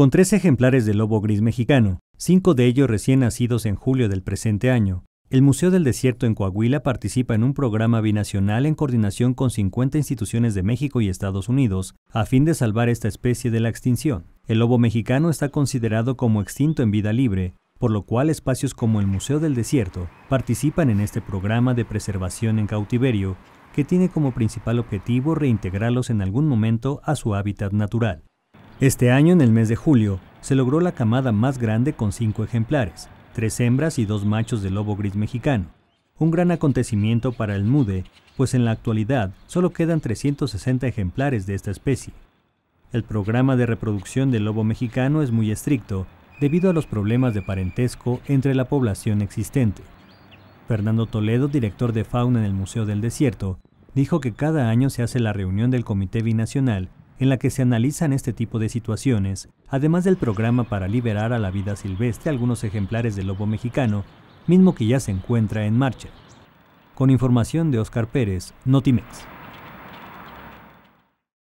con tres ejemplares de lobo gris mexicano, cinco de ellos recién nacidos en julio del presente año. El Museo del Desierto en Coahuila participa en un programa binacional en coordinación con 50 instituciones de México y Estados Unidos a fin de salvar esta especie de la extinción. El lobo mexicano está considerado como extinto en vida libre, por lo cual espacios como el Museo del Desierto participan en este programa de preservación en cautiverio que tiene como principal objetivo reintegrarlos en algún momento a su hábitat natural. Este año, en el mes de julio, se logró la camada más grande con cinco ejemplares, tres hembras y dos machos de lobo gris mexicano. Un gran acontecimiento para el MUDE, pues en la actualidad solo quedan 360 ejemplares de esta especie. El programa de reproducción del lobo mexicano es muy estricto debido a los problemas de parentesco entre la población existente. Fernando Toledo, director de fauna en el Museo del Desierto, dijo que cada año se hace la reunión del Comité Binacional en la que se analizan este tipo de situaciones, además del programa para liberar a la vida silvestre algunos ejemplares del lobo mexicano, mismo que ya se encuentra en marcha. Con información de Oscar Pérez, Notimex.